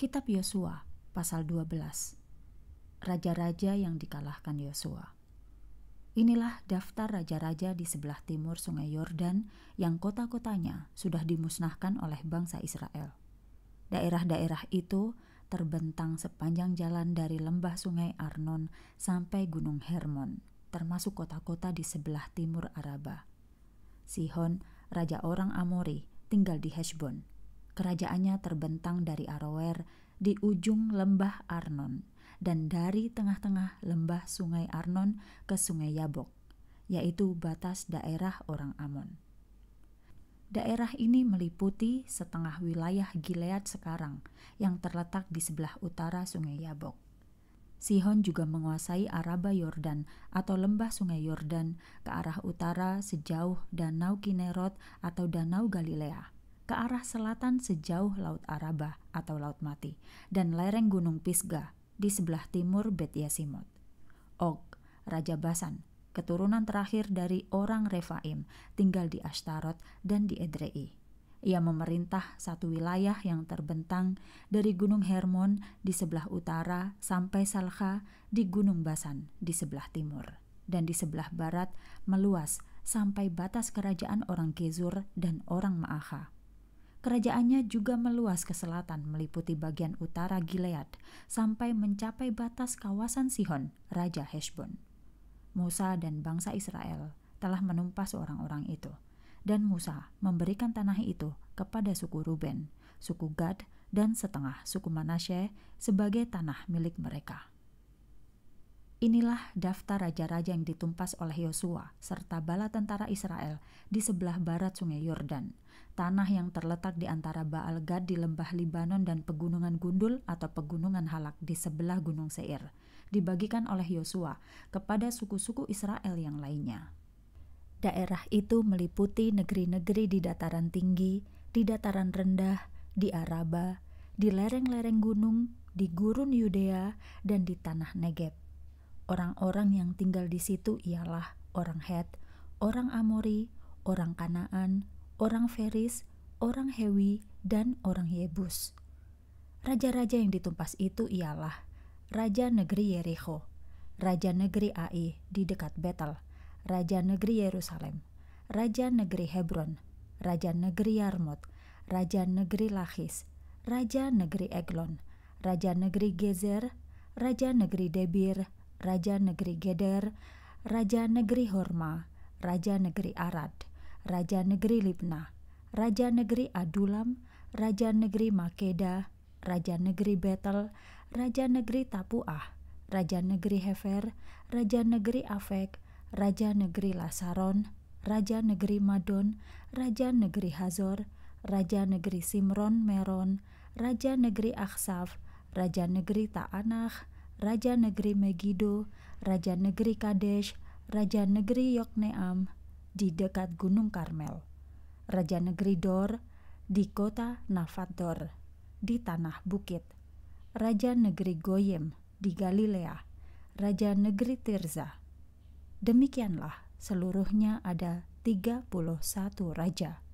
Kitab Yosua pasal 12 Raja-raja yang dikalahkan Yosua Inilah daftar raja-raja di sebelah timur sungai Yordan yang kota-kotanya sudah dimusnahkan oleh bangsa Israel. Daerah-daerah itu terbentang sepanjang jalan dari lembah sungai Arnon sampai gunung Hermon, termasuk kota-kota di sebelah timur Araba. Sihon, raja orang Amori, tinggal di Heshbon, Kerajaannya terbentang dari Aroer di ujung lembah Arnon dan dari tengah-tengah lembah sungai Arnon ke sungai Yabok, yaitu batas daerah orang Amon. Daerah ini meliputi setengah wilayah Gilead sekarang yang terletak di sebelah utara sungai Yabok. Sihon juga menguasai Araba Yordan atau lembah sungai Yordan ke arah utara sejauh Danau Kinerot atau Danau Galilea ke arah selatan sejauh Laut Araba atau Laut Mati dan lereng Gunung Pisgah di sebelah timur Bet Yasimot. Og, Raja Basan, keturunan terakhir dari orang Refaim, tinggal di Ashtarot dan di Edrei. Ia memerintah satu wilayah yang terbentang dari Gunung Hermon di sebelah utara sampai Salha di Gunung Basan di sebelah timur dan di sebelah barat meluas sampai batas kerajaan orang Kezur dan orang Maaha. Kerajaannya juga meluas ke selatan meliputi bagian utara Gilead sampai mencapai batas kawasan Sihon, Raja Heshbon. Musa dan bangsa Israel telah menumpas orang-orang itu. Dan Musa memberikan tanah itu kepada suku Ruben, suku Gad, dan setengah suku Manasye sebagai tanah milik mereka. Inilah daftar raja-raja yang ditumpas oleh Yosua serta bala tentara Israel di sebelah barat sungai Yordan, tanah yang terletak di antara Baal Gad di lembah Libanon dan pegunungan Gundul atau pegunungan Halak di sebelah gunung Seir, dibagikan oleh Yosua kepada suku-suku Israel yang lainnya. Daerah itu meliputi negeri-negeri di dataran tinggi, di dataran rendah, di Araba, di lereng-lereng gunung, di gurun Yudea, dan di tanah Negeb Orang-orang yang tinggal di situ ialah orang Het, orang Amori, orang Kanaan, orang Feris, orang Hewi, dan orang Yebus. Raja-raja yang ditumpas itu ialah Raja Negeri Yericho, Raja Negeri Ai di dekat Betel, Raja Negeri Yerusalem, Raja Negeri Hebron, Raja Negeri Yarmut, Raja Negeri Lachis, Raja Negeri Eglon, Raja Negeri Gezer, Raja Negeri Debir, Raja Negeri Geder, Raja Negeri Horma, Raja Negeri Arad, Raja Negeri Libna, Raja Negeri Adulam, Raja Negeri Makeda, Raja Negeri Betel, Raja Negeri Tapuah, Raja Negeri Hefer, Raja Negeri Afek, Raja Negeri Lasaron, Raja Negeri Madon, Raja Negeri Hazor, Raja Negeri Simron Meron, Raja Negeri Aksaf, Raja Negeri Ta'anakh, Raja Negeri Megiddo, Raja Negeri Kadesh, Raja Negeri Yokneam di dekat Gunung Karmel, Raja Negeri Dor di kota Nafat di tanah bukit, Raja Negeri Goyim di Galilea, Raja Negeri Tirza. Demikianlah seluruhnya ada 31 raja.